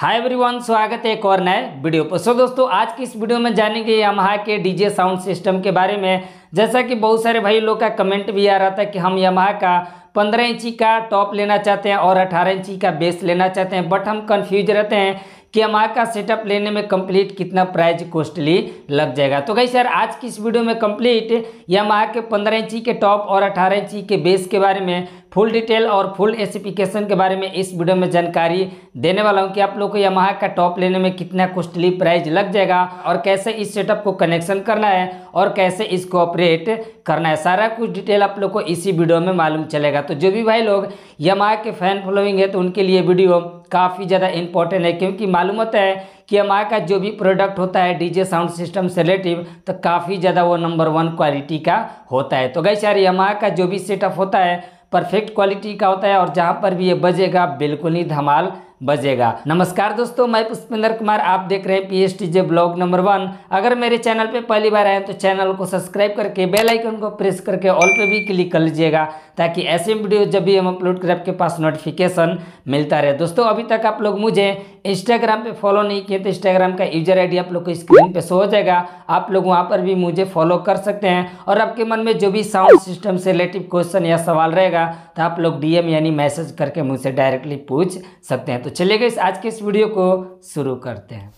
hi everyone स्वागत है एक और नए वीडियो पर सो दोस्तों आज की इस वीडियो में जानेंगे यमहा के डीजे साउंड सिस्टम के बारे में जैसा कि बहुत सारे भाई लोग का कमेंट भी आ रहा था कि हम यामाहा का 15 इंची का टॉप लेना चाहते हैं और 18 इंची का बेस लेना चाहते हैं बट हम कन्फ्यूज रहते हैं कि कैमरा का सेटअप लेने में कंप्लीट कितना प्राइस कॉस्टली लग जाएगा तो गई सर आज की इस वीडियो में कंप्लीट हम के पंद्रह इंची के टॉप और अठारह इंची के बेस के बारे में फुल डिटेल और फुल एसिफिकेशन के बारे में इस वीडियो में जानकारी देने वाला हूं कि आप लोग को यमाहा का टॉप लेने में कितना कॉस्टली प्राइस लग जाएगा और कैसे इस सेटअप को कनेक्शन करना है और कैसे इसको ऑपरेट करना है सारा कुछ डिटेल आप लोग को इसी वीडियो में मालूम चलेगा तो जो भी भाई लोग यमाहा के फैन फॉलोइंग है तो उनके लिए वीडियो काफ़ी ज़्यादा इंपॉर्टेंट है क्योंकि मालूम होता है कि एम का जो भी प्रोडक्ट होता है डीजे साउंड सिस्टम से रिलेटिव तो काफ़ी ज़्यादा वो नंबर वन क्वालिटी का होता है तो गई सारी हमारे का जो भी सेटअप होता है परफेक्ट क्वालिटी का होता है और जहाँ पर भी ये बजेगा बिल्कुल ही धमाल बजेगा नमस्कार दोस्तों मैं पुष्पेंद्र कुमार आप देख रहे हैं P S J blog number one अगर मेरे चैनल पे पहली बार आए तो चैनल को सब्सक्राइब करके बेल आइकन को प्रेस करके ऑल पे भी क्लिक कर लीजिएगा ताकि ऐसे वीडियो जब भी हम अपलोड करें आपके पास नोटिफिकेशन मिलता रहे दोस्तों अभी तक आप लोग मुझे इंस्टाग्राम पे फॉलो नहीं किए तो इंस्टाग्राम का यूजर आईडी आप लोग को स्क्रीन पे शो हो जाएगा आप लोग वहाँ पर भी मुझे फॉलो कर सकते हैं और आपके मन में जो भी साउंड सिस्टम से रिलेटिव क्वेश्चन या सवाल रहेगा तो आप लोग डीएम यानी मैसेज करके मुझसे डायरेक्टली पूछ सकते हैं तो चलिए इस आज के इस वीडियो को शुरू करते हैं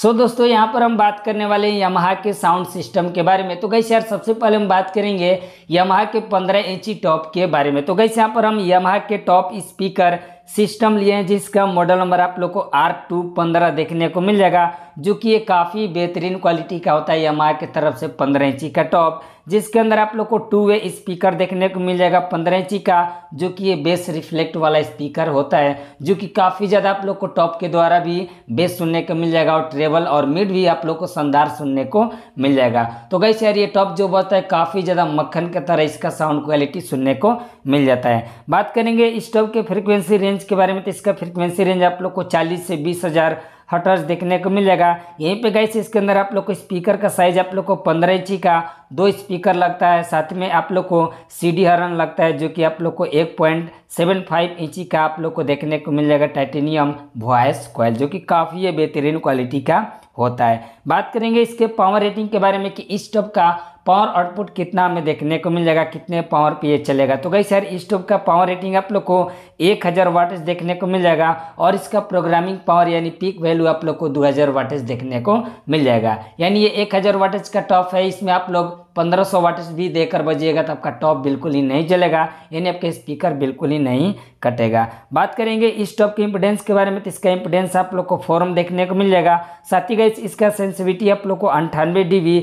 सो so, दोस्तों यहाँ पर हम बात करने वाले हैं यमहा के साउंड सिस्टम के बारे में तो गई यार सबसे पहले हम बात करेंगे यमहा के 15 इंची टॉप के बारे में तो गई यहाँ पर हम यमहा के टॉप स्पीकर सिस्टम लिए हैं जिसका मॉडल नंबर आप लोग को आर टू पंद्रह देखने को मिल जाएगा जो कि ये काफ़ी बेहतरीन क्वालिटी का होता है यमहा की तरफ से पंद्रह इंची का टॉप जिसके अंदर आप लोग को टू वे स्पीकर देखने को मिल जाएगा पंद्रह इंची का जो कि ये बेस रिफ्लेक्ट वाला स्पीकर होता है जो कि काफ़ी ज़्यादा आप लोग को टॉप के द्वारा भी बेस सुनने को मिल जाएगा और ट्रेवल और मिड भी आप लोग को शानदार सुनने को मिल जाएगा तो गई यार ये टॉप जो बोलता है काफ़ी ज़्यादा मक्खन की तरह इसका साउंड क्वालिटी सुनने को मिल जाता है बात करेंगे इस टॉप के फ्रिक्वेंसी रेंज के बारे में तो इसका फ्रिक्वेंसी रेंज आप लोग को चालीस से बीस हज़ार हटर्स देखने को मिल जाएगा यहीं पे गई इसके अंदर आप लोग को स्पीकर का साइज आप लोग को पंद्रह इंची का दो स्पीकर लगता है साथ में आप लोग को सी डी हरन लगता है जो कि आप लोग को एक पॉइंट सेवन फाइव इंची का आप लोग को देखने को मिल जाएगा टाइटेनियम वॉयस कॉयल जो कि काफ़ी बेहतरीन क्वालिटी का होता है बात करेंगे इसके पावर रेटिंग के बारे में कि इस स्टोव का पावर आउटपुट कितना हमें देखने को मिल जाएगा कितने पावर पे चलेगा तो गई सर इस स्टोव का पावर रेटिंग आप लोग को एक हज़ार वाटेज देखने को मिल जाएगा और इसका प्रोग्रामिंग पावर यानी पीक वैल्यू आप लोग को दो हज़ार वाटेज देखने को मिल जाएगा यानी ये एक हज़ार वाटेज का टॉप है इसमें आप लोग पंद्रह सौ वाटेज भी देकर बजिएगा तो आपका टॉप बिल्कुल ही नहीं जलेगा यानी आपके स्पीकर बिल्कुल ही नहीं कटेगा बात करेंगे इस टॉप के इम्पोर्टेंस के बारे में तो इसका इम्पोर्टेंस आप लोग को फॉरम देखने को मिल जाएगा साथ ही गई इसका सेंसिविटी आप लोग को अंठानवे डी बी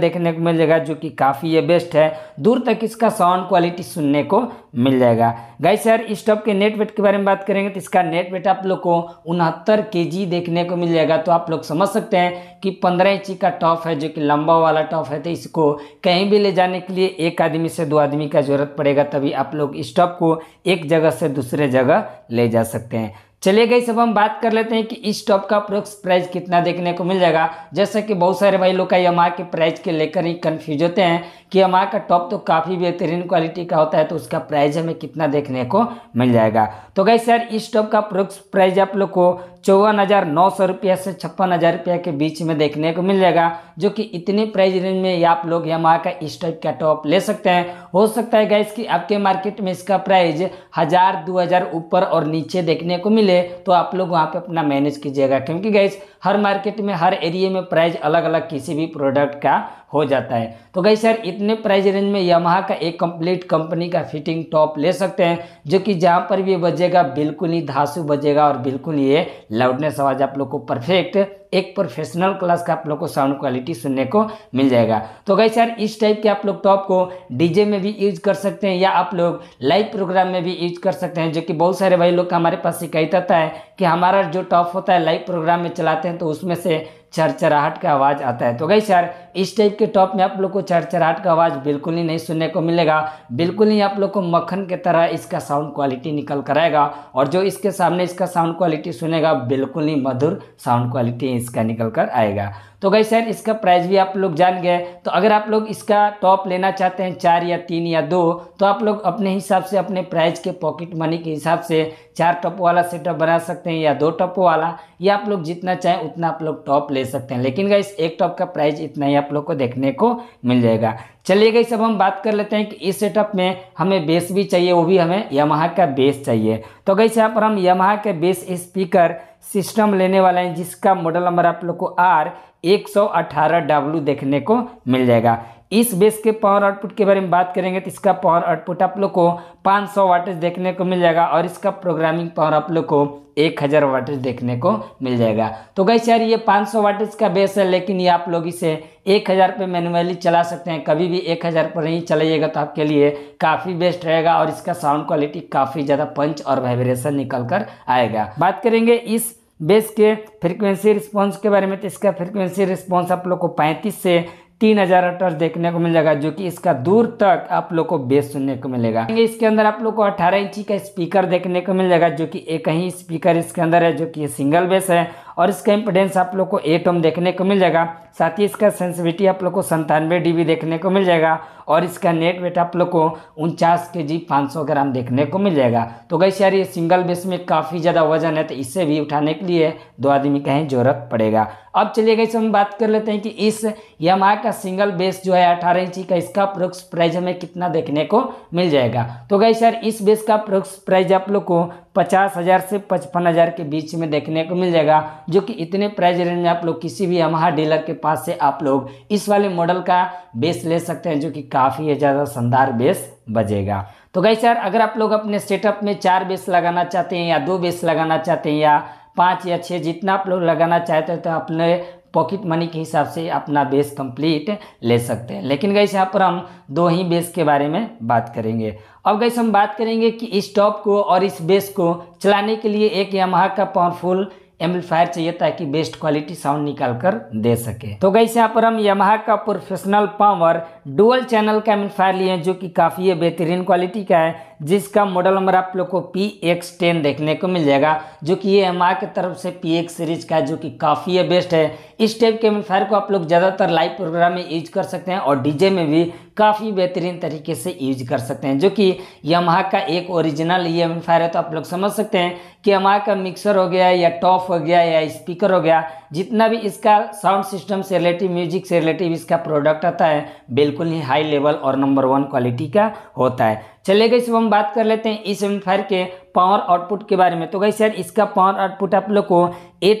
देखने को मिल जाएगा जो कि काफ़ी ये बेस्ट है दूर तक इसका साउंड क्वालिटी सुनने को मिल जाएगा गाइस यार इस टॉप के नेट वेट के बारे में बात करेंगे तो इसका नेट वेट आप लोग को उनहत्तर के देखने को मिल जाएगा तो आप लोग समझ सकते हैं कि पंद्रह इंची का टॉप है जो कि लंबा वाला टॉप है तो इसको कहीं भी ले जाने के लिए एक आदमी से दो आदमी का जरूरत पड़ेगा तभी आप लोग इस टॉप को एक जगह से दूसरे जगह ले जा सकते हैं चलिए गई सब हम बात कर लेते हैं कि इस टॉप का प्रोक्स प्राइस कितना देखने को मिल जाएगा जैसा कि बहुत सारे भाई लोग का यमा के प्राइस के लेकर ही कन्फ्यूज होते हैं कि एम का टॉप तो काफ़ी बेहतरीन क्वालिटी का होता है तो उसका प्राइस हमें कितना देखने को मिल जाएगा तो गई सर इस टॉप का प्राइस आप लोग को चौवन हज़ार नौ सौ रुपये से छप्पन हज़ार रुपये के बीच में देखने को मिल जाएगा जो कि इतनी प्राइस रेंज में आप लोग यमा का इस टाइप का टॉप ले सकते हैं हो सकता है गैस कि आपके मार्केट में इसका प्राइस हज़ार दो हज़ार ऊपर और नीचे देखने को मिले तो आप लोग वहाँ पे अपना मैनेज कीजिएगा क्योंकि गैस हर मार्केट में हर एरिए में प्राइज अलग अलग किसी भी प्रोडक्ट का हो जाता है तो गई सर इतना कितने प्राइस रेंज में यामाहा का एक कंप्लीट कंपनी का फिटिंग टॉप ले सकते हैं जो कि जहाँ पर भी बजेगा बिल्कुल ही धासु बजेगा और बिल्कुल ये लाउडनेस आवाज़ आप लोग को परफेक्ट एक प्रोफेशनल क्लास का आप लोग को साउंड क्वालिटी सुनने को मिल जाएगा तो गई सर इस टाइप के आप लोग टॉप को डीजे में भी यूज कर सकते हैं या आप लोग लाइव प्रोग्राम में भी यूज कर सकते हैं जो कि बहुत सारे भाई लोग का हमारे पास शिकायत आता है कि हमारा जो टॉप होता है लाइव प्रोग्राम में चलाते हैं तो उसमें से चरचराहट का आवाज़ आता है तो गई यार इस टाइप के टॉप में आप लोग को चरचराहट का आवाज़ बिल्कुल ही नहीं सुनने को मिलेगा बिल्कुल ही आप लोग को मक्खन के तरह इसका साउंड क्वालिटी निकल कर आएगा और जो इसके सामने इसका साउंड क्वालिटी सुनेगा बिल्कुल ही मधुर साउंड क्वालिटी इसका निकल कर आएगा तो गई सर इसका प्राइस भी आप लोग जान गए तो अगर आप लोग इसका टॉप लेना चाहते हैं चार या तीन या दो तो आप लोग अपने हिसाब से अपने प्राइस के पॉकेट मनी के हिसाब से चार टॉप वाला सेटअप बना सकते हैं या दो टॉप वाला या आप लोग जितना चाहें उतना आप लोग टॉप ले सकते हैं लेकिन गई एक टॉप का प्राइस इतना ही आप लोग को देखने को मिल जाएगा चलिए गई सब हम बात कर लेते हैं कि इस सेटअप में हमें बेस भी चाहिए वो भी हमें यमहा का बेस चाहिए तो गई यहाँ पर हम यमहा के बेस स्पीकर सिस्टम लेने वाला है जिसका मॉडल नंबर आप लोग को आर एक सौ अठारह डब्ल्यू देखने को मिल जाएगा इस बेस के पावर आउटपुट के बारे में बात करेंगे तो इसका पावर आउटपुट आप लोग को 500 सौ वाटेज देखने को मिल जाएगा और इसका प्रोग्रामिंग पावर आप लोग को 1000 हज़ार वाटेज देखने को मिल जाएगा तो गई यार ये 500 सौ वाटेज का बेस है लेकिन ये आप लोग इसे 1000 हज़ार पर मैनुअली चला सकते हैं कभी भी 1000 हज़ार पर नहीं चलाइएगा तो आपके लिए काफ़ी बेस्ट रहेगा और इसका साउंड क्वालिटी काफ़ी ज़्यादा पंच और वाइब्रेशन निकल कर आएगा बात करेंगे इस बेस के फ्रीक्वेंसी रिस्पांस के बारे में तो इसका फ्रीक्वेंसी रिस्पांस आप लोग को 35 से तीन हजार अटर्स देखने को मिल जाएगा जो कि इसका दूर तक आप लोग को बेस सुनने को मिलेगा इसके अंदर आप लोग को अठारह इंची का स्पीकर देखने को मिल जाएगा जो कि एक ही स्पीकर इसके अंदर है जो कि सिंगल बेस है और इसका इम्पोर्टेंस आप लोग को एट ओम देखने को मिल जाएगा साथ ही इसका सेंसिविटी आप लोग को संतानवे डी देखने को मिल जाएगा और इसका नेट वेट आप लोग को उनचास के जी पाँच सौ ग्राम देखने को मिल जाएगा तो गई यार ये सिंगल बेस में काफ़ी ज़्यादा वजन है तो इससे भी उठाने के लिए दो आदमी कहीं जरूरत पड़ेगा अब चलिए गई हम बात कर लेते हैं कि इस यम का सिंगल बेस जो है अठारह इंची का इसका प्रोक्स प्राइज हमें कितना देखने को मिल जाएगा तो गई यार इस बेस का प्रोक्स प्राइज आप लोग को पचास हज़ार से पचपन हज़ार के बीच में देखने को मिल जाएगा जो कि इतने प्राइस रेंज में आप लोग किसी भी यमहा डीलर के पास से आप लोग इस वाले मॉडल का बेस ले सकते हैं जो कि काफ़ी ज़्यादा शानदार बेस बजेगा तो गई सर अगर आप लोग अपने सेटअप में चार बेस लगाना चाहते हैं या दो बेस लगाना चाहते हैं या पाँच या छः जितना आप लोग लगाना चाहते हैं तो अपने पॉकेट मनी के हिसाब से अपना बेस कंप्लीट ले सकते हैं लेकिन गैस यहाँ पर हम दो ही बेस के बारे में बात करेंगे अब गैस हम बात करेंगे कि इस टॉप को और इस बेस को चलाने के लिए एक यमहा का पावरफुल एम्पलीफायर चाहिए ताकि बेस्ट क्वालिटी साउंड निकाल कर दे सके तो गई यहाँ पर हम यमहा का प्रोफेशनल पावर डुअल चैनल का एम्पलीफायर लिए हैं जो कि काफ़ी है बेहतरीन क्वालिटी का है जिसका मॉडल नंबर आप लोग को पी एक्स टेन देखने को मिल जाएगा जो कि ये एम की तरफ से पी एक्स सीरीज का है जो कि काफ़ी है बेस्ट है इस टाइप के एम्पलीफायर को आप लोग ज़्यादातर लाइव प्रोग्राम में यूज कर सकते हैं और डीजे में भी काफ़ी बेहतरीन तरीके से यूज कर सकते हैं जो कि यमहा का एक ओरिजिनल ये एम है तो आप लोग समझ सकते हैं कि यमहा का मिक्सर हो गया या टॉप हो गया या स्पीकर हो गया जितना भी इसका साउंड सिस्टम से रिलेटिव म्यूजिक से रिलेटिव इसका प्रोडक्ट आता है बिल्कुल बिल्कुल ही हाई लेवल और नंबर वन क्वालिटी का होता है चले गई हम बात कर लेते हैं इस e एम्पलीफायर के पावर आउटपुट के बारे में तो गई सर इसका पावर आउटपुट आप लोग को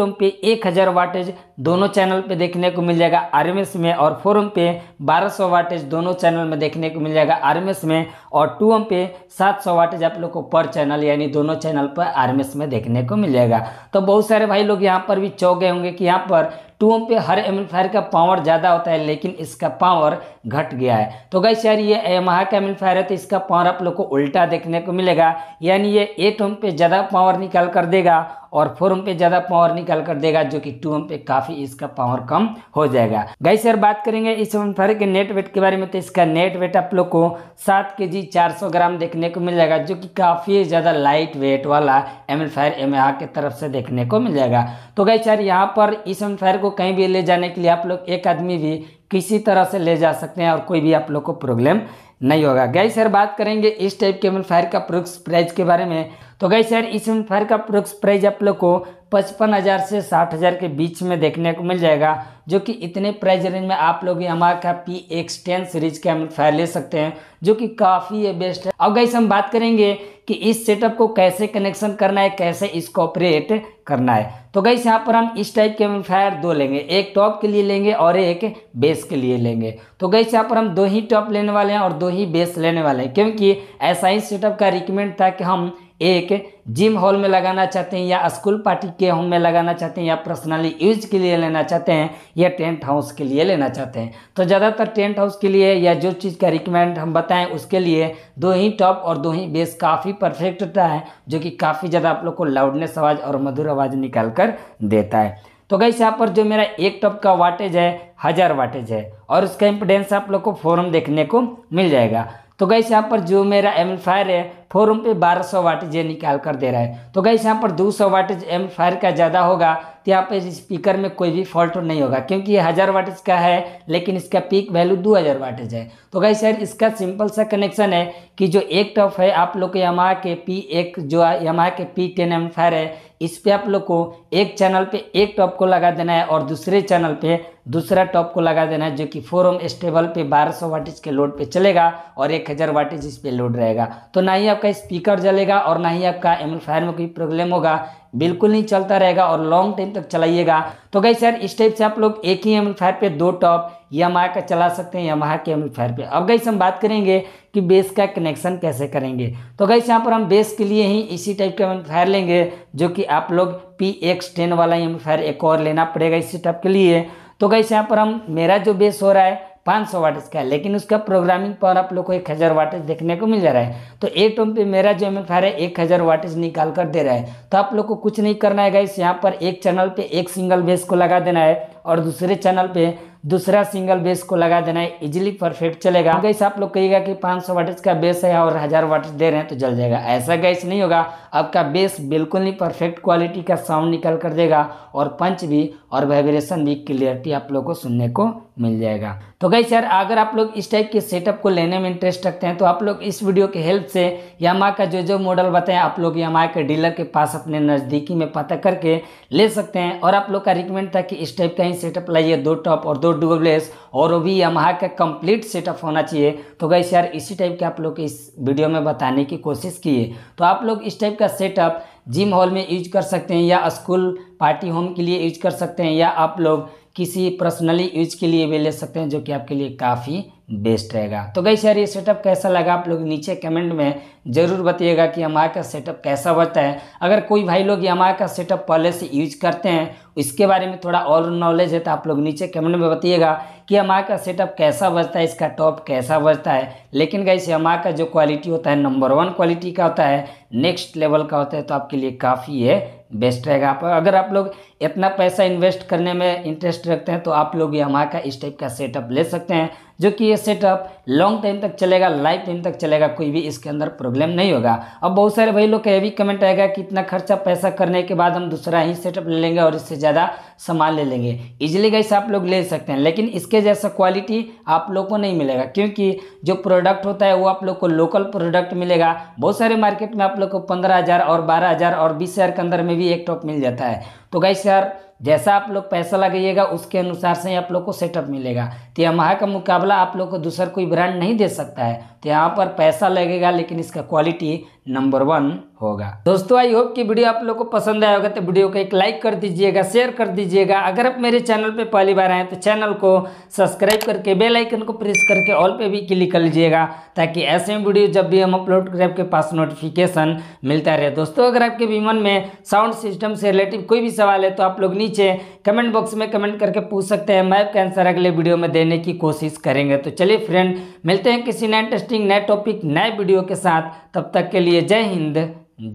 ओम पे एक हजार वाटेज दोनों चैनल पे देखने को मिल जाएगा आर में और फोर ओम पे 1200 वाटेज दोनों चैनल में देखने को मिल जाएगा आर में और टू ओम पे 700 वाटेज आप लोग को पर चैनल यानी दोनों चैनल पर आर में देखने को मिल जाएगा तो बहुत सारे भाई लोग यहाँ पर भी चौ गए होंगे कि यहाँ पर टू ओम पे हर एम्पलीफायर का पावर ज़्यादा होता है लेकिन इसका पावर घट गया है तो गई सर ये एमहा का एम्पलीफायर है तो इसका पावर आप लोग को उल्टा देखने को मिलेगा यानी ये एट ओम पे ज़्यादा पावर निकाल कर देगा और फोर ओम पे ज़्यादा पावर निकाल कर देगा जो कि टू ओम पे काफ़ी इसका पावर कम हो जाएगा गई सर बात करेंगे इस फर के नेट वेट के बारे में तो इसका नेट वेट आप लोग को सात के जी चार सौ ग्राम देखने को मिल जाएगा जो कि काफ़ी ज़्यादा लाइट वेट वाला एम फायर एम की तरफ से देखने को मिल जाएगा तो गई सर यहाँ पर इस फायर को कहीं भी ले जाने के लिए आप लोग एक आदमी भी किसी तरह से ले जा सकते हैं और कोई भी आप लोग को प्रॉब्लम नहीं होगा गई सर बात करेंगे इस टाइप के फायर का प्रोक्स प्राइस के बारे में तो गई सर इस फायर का प्रोक्स प्राइस आप लोग को पचपन हज़ार से साठ हज़ार के बीच में देखने को मिल जाएगा जो कि इतने प्राइस रेंज में आप लोग हमारे का पी एक्स टेन सीरीज का फायर ले सकते हैं जो कि काफ़ी बेस्ट है और गई हम बात करेंगे कि इस सेटअप को कैसे कनेक्शन करना है कैसे इसको ऑपरेट करना है तो गई यहाँ पर हम इस टाइप के एम्पलीफायर दो लेंगे एक टॉप के लिए लेंगे और एक बेस के लिए लेंगे तो गई यहाँ पर हम दो ही टॉप लेने वाले हैं और दो ही बेस लेने वाले हैं क्योंकि ऐसा ही सेटअप का रिकमेंड था कि हम एक जिम हॉल में लगाना चाहते हैं या स्कूल पार्टी के होम में लगाना चाहते हैं या पर्सनली यूज के लिए लेना चाहते हैं या टेंट हाउस के लिए लेना चाहते हैं तो ज़्यादातर टेंट हाउस के लिए या जो चीज़ का रिकमेंड हम बताएं उसके लिए दो ही टॉप और दो ही बेस काफ़ी परफेक्ट होता है जो कि काफ़ी ज़्यादा आप लोग को लाउडनेस आवाज़ और मधुर आवाज़ निकाल कर देता है तो गई यहाँ पर जो मेरा एक टॉप का वाटेज है हज़ार वाटेज है और उसका इम्पोर्टेंस आप लोग को फॉरम देखने को मिल जाएगा तो गैस यहाँ पर जो मेरा एम्पलीफायर है फोर पे 1200 वाटेज ये निकाल कर दे रहा है तो गैस यहाँ पर 200 वाटेज एम्पलीफायर का ज़्यादा होगा तो यहाँ पर स्पीकर में कोई भी फॉल्ट नहीं होगा क्योंकि ये हज़ार वाटेज का है लेकिन इसका पीक वैल्यू दो हज़ार वाटेज है तो भाई सर इसका सिंपल सा कनेक्शन है कि जो एक टफ है आप लोग के यमा के पी एक जो यमा के पी टेन एम फायर है इस पर आप लोग को एक चैनल पे एक टॉप को लगा देना है और दूसरे चैनल पे दूसरा टॉप को लगा देना है जो कि फोर ओम स्टेबल पे 1200 वाटेज के लोड पे चलेगा और 1000 वाटेज इस पर लोड रहेगा तो ना ही आपका स्पीकर जलेगा और ना ही आपका एम्पलीफायर में कोई प्रॉब्लम होगा बिल्कुल नहीं चलता रहेगा और लॉन्ग टाइम तक चलाइएगा तो गई सर इस टाइप से आप लोग एक ही एम फायर पे दो टॉप यमहा का चला सकते हैं यमहा के एम फायर पे अब गई हम बात करेंगे कि बेस का कनेक्शन कैसे करेंगे तो गई यहाँ पर हम बेस के लिए ही इसी टाइप का फायर लेंगे जो कि आप लोग पी एक्स टेन वाला एम फायर एक और लेना पड़ेगा इसी टाइप के लिए तो गई यहाँ पर हम मेरा जो बेस हो रहा है पाँच सौ वाटेज का है लेकिन उसका प्रोग्रामिंग पावर आप लोग को एक हज़ार वाटेज देखने को मिल जा रहा है तो एक टोम पे मेरा जो एम्पलीफायर है एक हज़ार वाटेज निकाल कर दे रहा है तो आप लोग को कुछ नहीं करना है इस यहाँ पर एक चैनल पे एक सिंगल बेस को लगा देना है और दूसरे चैनल पे दूसरा सिंगल बेस को लगा देना है इजिली परफेक्ट चलेगा गैस तो आप लोग कहेगा कि 500 सौ वाटेज का बेस है और हज़ार वाटेज दे रहे हैं तो जल जाएगा ऐसा गैस नहीं होगा आपका बेस बिल्कुल ही परफेक्ट क्वालिटी का साउंड निकल कर देगा और पंच भी और वाइब्रेशन भी क्लियरिटी आप लोग को सुनने को मिल जाएगा तो गई सर अगर आप लोग इस टाइप के सेटअप को लेने में इंटरेस्ट रखते हैं तो आप लोग इस वीडियो के हेल्प से यामा का जो जो मॉडल बताएं आप लोग यामा के डीलर के पास अपने नज़दीकी में पता करके ले सकते हैं और आप लोग का रिकमेंड था कि इस टाइप का ही सेटअप लाइए दो टॉप और दो डुअल और वो भी यमहा का कंप्लीट सेटअप होना चाहिए तो गैस यार इसी टाइप के आप लोग इस वीडियो में बताने की कोशिश किए तो आप लोग इस टाइप का सेटअप जिम हॉल में यूज कर सकते हैं या स्कूल पार्टी होम के लिए यूज कर सकते हैं या आप लोग किसी पर्सनली यूज के लिए भी ले सकते हैं जो कि आपके लिए काफ़ी बेस्ट रहेगा तो गई यार ये सेटअप कैसा लगा आप लोग नीचे कमेंट में ज़रूर बताइएगा कि हमारे का सेटअप कैसा बचता है अगर कोई भाई लोग हमारे का सेटअप पहले से यूज करते हैं इसके बारे में थोड़ा और नॉलेज है तो आप लोग नीचे कमेंट में बताइएगा कि हमारे का सेटअप कैसा बचता है इसका टॉप कैसा बचता है लेकिन गई हमारे का जो क्वालिटी होता है नंबर वन क्वालिटी का होता है नेक्स्ट लेवल का होता है तो आपके लिए काफ़ी है बेस्ट रहेगा आप अगर आप लोग इतना पैसा इन्वेस्ट करने में इंटरेस्ट रखते हैं तो आप लोग ये हमारे का इस टाइप का सेटअप ले सकते हैं जो कि ये सेटअप लॉन्ग टाइम तक चलेगा लाइफ टाइम तक चलेगा कोई भी इसके अंदर प्रॉब्लम नहीं होगा अब बहुत सारे भाई लोग का ये भी कमेंट आएगा कि इतना खर्चा पैसा करने के बाद हम दूसरा ही सेटअप ले लेंगे और इससे ज़्यादा सामान ले लेंगे इजिली गाइस आप लोग ले सकते हैं लेकिन इसके जैसा क्वालिटी आप लोग को नहीं मिलेगा क्योंकि जो प्रोडक्ट होता है वो आप लोग को लोकल प्रोडक्ट मिलेगा बहुत सारे मार्केट में आप लोग को पंद्रह और बारह और बीस के अंदर में भी एक टॉप मिल जाता है तो गैस यार जैसा आप लोग पैसा लगाइएगा उसके अनुसार से आप लोग को सेटअप मिलेगा तो यहाँ का मुकाबला आप लोग को दूसरा कोई ब्रांड नहीं दे सकता है तो यहाँ पर पैसा लगेगा लेकिन इसका क्वालिटी नंबर वन होगा दोस्तों आई होप कि वीडियो आप लोग को पसंद आया होगा तो वीडियो को एक लाइक कर दीजिएगा शेयर कर दीजिएगा अगर आप मेरे चैनल पे पहली बार आए तो चैनल को सब्सक्राइब करके बेल आइकन को प्रेस करके ऑल पे भी क्लिक कर लीजिएगा ताकि ऐसे वीडियो जब भी हम अपलोड करें आपके पास नोटिफिकेशन मिलता रहे दोस्तों अगर आपके मन में साउंड सिस्टम से रिलेटिव कोई भी सवाल है तो आप लोग नीचे कमेंट बॉक्स में कमेंट करके पूछ सकते हैं मैं आपका आंसर अगले वीडियो में देने की कोशिश करेंगे तो चलिए फ्रेंड मिलते हैं किसी नए इंटरेस्टिंग नए टॉपिक नए वीडियो के साथ तब तक के लिए लिए जय हिंद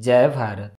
जय भारत